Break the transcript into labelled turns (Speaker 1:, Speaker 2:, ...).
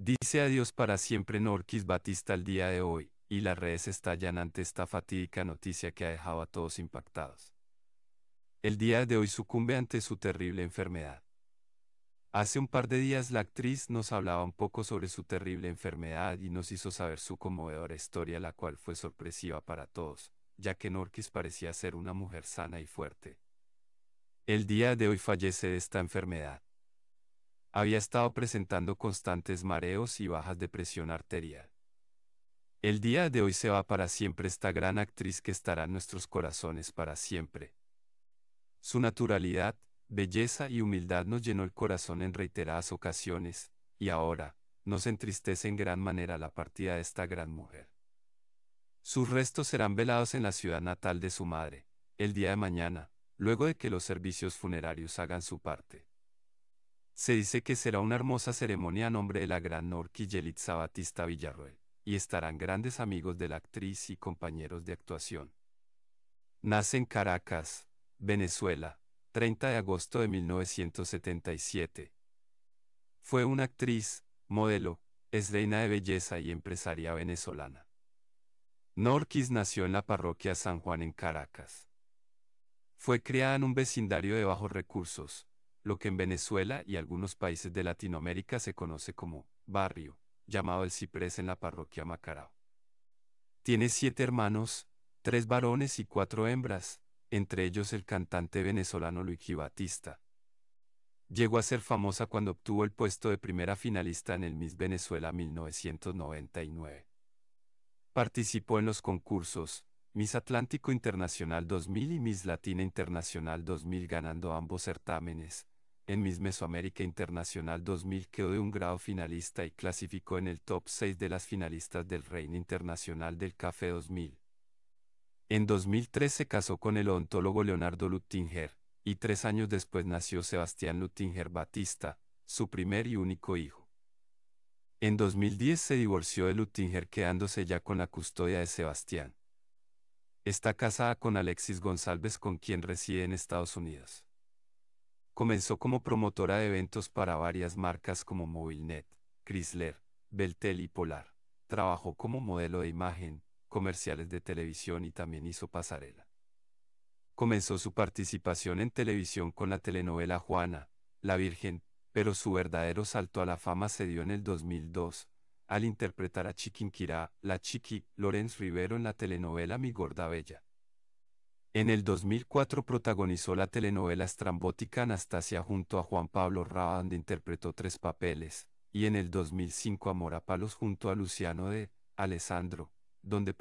Speaker 1: Dice adiós para siempre Norquis Batista el día de hoy, y las redes estallan ante esta fatídica noticia que ha dejado a todos impactados. El día de hoy sucumbe ante su terrible enfermedad. Hace un par de días la actriz nos hablaba un poco sobre su terrible enfermedad y nos hizo saber su conmovedora historia, la cual fue sorpresiva para todos, ya que Norquis parecía ser una mujer sana y fuerte. El día de hoy fallece de esta enfermedad había estado presentando constantes mareos y bajas de presión arterial. El día de hoy se va para siempre esta gran actriz que estará en nuestros corazones para siempre. Su naturalidad, belleza y humildad nos llenó el corazón en reiteradas ocasiones, y ahora, nos entristece en gran manera la partida de esta gran mujer. Sus restos serán velados en la ciudad natal de su madre, el día de mañana, luego de que los servicios funerarios hagan su parte. Se dice que será una hermosa ceremonia a nombre de la gran Norquiz Yelitza Batista Villarroel, y estarán grandes amigos de la actriz y compañeros de actuación. Nace en Caracas, Venezuela, 30 de agosto de 1977. Fue una actriz, modelo, es reina de belleza y empresaria venezolana. Norquis nació en la parroquia San Juan en Caracas. Fue criada en un vecindario de bajos recursos, lo que en Venezuela y algunos países de Latinoamérica se conoce como barrio, llamado el Ciprés en la parroquia Macarao. Tiene siete hermanos, tres varones y cuatro hembras, entre ellos el cantante venezolano Luigi Batista. Llegó a ser famosa cuando obtuvo el puesto de primera finalista en el Miss Venezuela 1999. Participó en los concursos Miss Atlántico Internacional 2000 y Miss Latina Internacional 2000 ganando ambos certámenes, en Miss Mesoamérica Internacional 2000 quedó de un grado finalista y clasificó en el top 6 de las finalistas del Reino Internacional del Café 2000. En 2003 se casó con el ontólogo Leonardo Luttinger, y tres años después nació Sebastián Luttinger Batista, su primer y único hijo. En 2010 se divorció de Luttinger quedándose ya con la custodia de Sebastián. Está casada con Alexis González con quien reside en Estados Unidos. Comenzó como promotora de eventos para varias marcas como Movilnet, Chrysler, Beltel y Polar. Trabajó como modelo de imagen, comerciales de televisión y también hizo pasarela. Comenzó su participación en televisión con la telenovela Juana, La Virgen, pero su verdadero salto a la fama se dio en el 2002, al interpretar a Chiquinquirá, la Chiqui, Lorenz Rivero en la telenovela Mi Gorda Bella. En el 2004 protagonizó la telenovela estrambótica Anastasia junto a Juan Pablo Raba interpretó tres papeles, y en el 2005 Amor a Palos junto a Luciano de Alessandro, donde